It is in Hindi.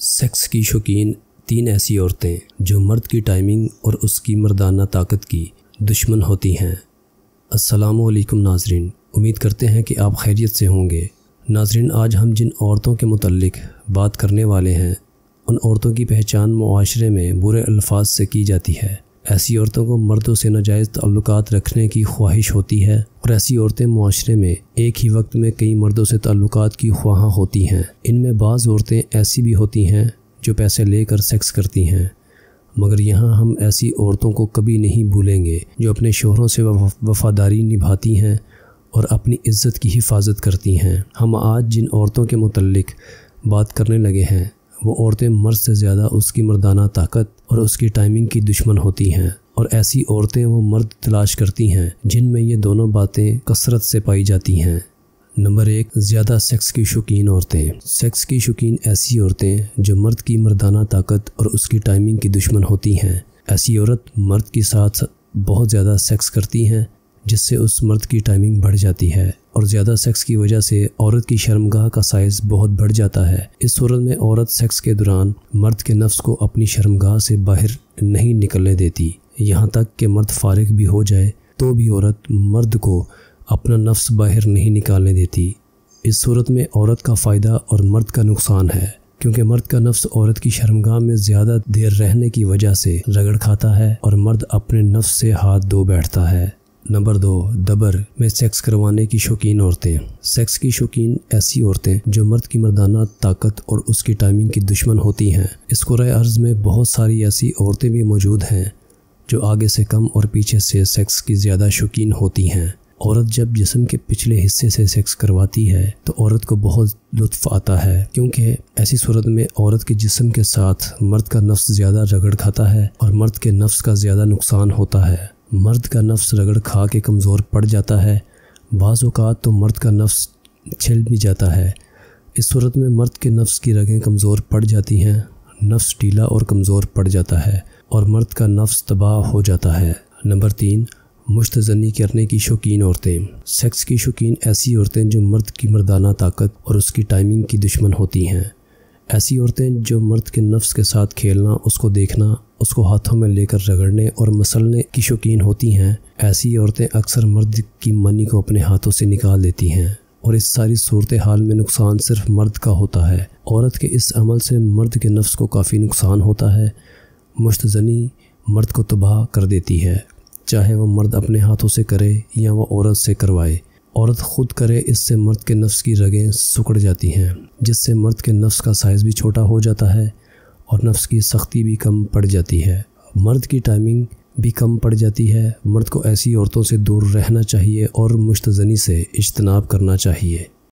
सेक्स की शौकीन तीन ऐसी औरतें जो मर्द की टाइमिंग और उसकी मर्दाना ताकत की दुश्मन होती हैं असलकम नाजरीन उम्मीद करते हैं कि आप खैरियत से होंगे नाजरीन आज हम जिन औरतों के मतलब बात करने वाले हैं उन औरतों की पहचान माशरे में बुरे अल्फाज से की जाती है ऐसी औरतों को मर्दों से नाजायज़ ताल्लुक़ रखने की ख्वाहिश होती है और ऐसी औरतें माशरे में एक ही वक्त में कई मर्दों से ताल्लुक की ख्वाह होती हैं इनमें बाज़ औरतें ऐसी भी होती हैं जो पैसे लेकर सेक्स करती हैं मगर यहाँ हम ऐसी औरतों को कभी नहीं भूलेंगे जो अपने शोहरों से वफादारी निभाती हैं और अपनी इज्जत की हिफाजत करती हैं हम आज जिन औरतों के मतलब बात करने लगे हैं वो औरतें मर्द से ज़्यादा उसकी मर्दाना ताकत और उसकी टाइमिंग की दुश्मन होती हैं और ऐसी औरतें वो मर्द तलाश करती हैं जिनमें ये दोनों बातें कसरत से पाई जाती हैं नंबर एक ज़्यादा सेक्स की शौकीन औरतें सेक्स की शौकीन ऐसी औरतें जो मर्द की मर्दाना ताकत और उसकी टाइमिंग की दुश्मन होती हैं ऐसी औरत मर्द के साथ बहुत ज़्यादा सेक्स करती हैं जिससे उस मर्द की टाइमिंग बढ़ जाती है और ज़्यादा सेक्स की वजह से औरत की शर्मगाह का साइज़ बहुत बढ़ जाता है इस सूरत में औरत सेक्स के दौरान मर्द के नफ्स को अपनी शर्मगाह से बाहर नहीं निकलने देती यहाँ तक कि मर्द फारग भी हो जाए तो भी औरत मर्द को अपना नफ्स बाहर नहीं निकालने देती इस सूरत में औरत का फ़ायदा और मर्द का नुकसान है क्योंकि मर्द का नफ्स औरत की शर्मगाह में ज़्यादा देर रहने की वजह से रगड़ खाता है और मर्द अपने नफ्स से हाथ धो बैठता है नंबर दो दबर में सेक्स करवाने की शौकीन औरतें सेक्स की शौकीन ऐसी औरतें जो मर्द की मर्दाना ताकत और उसकी टाइमिंग की दुश्मन होती हैं इस कुरए अर्ज में बहुत सारी ऐसी औरतें भी मौजूद हैं जो आगे से कम और पीछे से सेक्स की ज़्यादा शौकीन होती हैं औरत जब जिसम के पिछले हिस्से से सेक्स करवाती है तो औरत को बहुत लुत्फ आता है क्योंकि ऐसी सूरत में औरत के जिसम के साथ मर्द का नफ्स ज़्यादा रगड़ खाता है और मर्द के नफ्स का ज़्यादा नुकसान होता है मर्द का नफ्स रगड़ खा के कमज़ोर पड़ जाता है बाज़ात तो मर्द का नफ्स छिल भी जाता है इस सूरत में मर्द के नफ्स की रगें कमज़ोर पड़ जाती हैं नफ्स ढीला और कमज़ोर पड़ जाता है और मर्द का नफ्स तबाह हो जाता है नंबर तीन मुश्तनी करने की शौकीन औरतें सेक्स की शौकीन ऐसी औरतें जो मर्द की मर्दाना ताकत और उसकी टाइमिंग की दुश्मन होती हैं ऐसी औरतें जो मर्द के नफ्स के साथ खेलना उसको देखना उसको हाथों में लेकर रगड़ने और मसलने की शौकीन होती हैं ऐसी औरतें अक्सर मर्द की मनी को अपने हाथों से निकाल देती हैं और इस सारी सूरत हाल में नुकसान सिर्फ मर्द का होता है औरत के इस अमल से मर्द के नफ्स को काफ़ी नुकसान होता है मुश्तनी मर्द को तबाह कर देती है चाहे वह मर्द अपने हाथों से करे या वह औरत से करवाए औरत खुद करे इससे मर्द के नफ्स की रगें सुकड़ जाती हैं जिससे मर्द के नफ्स का साइज़ भी छोटा हो जाता है और नफ्स की सख्ती भी कम पड़ जाती है मर्द की टाइमिंग भी कम पड़ जाती है मर्द को ऐसी औरतों से दूर रहना चाहिए और मुश्तजनी से इजतनाब करना चाहिए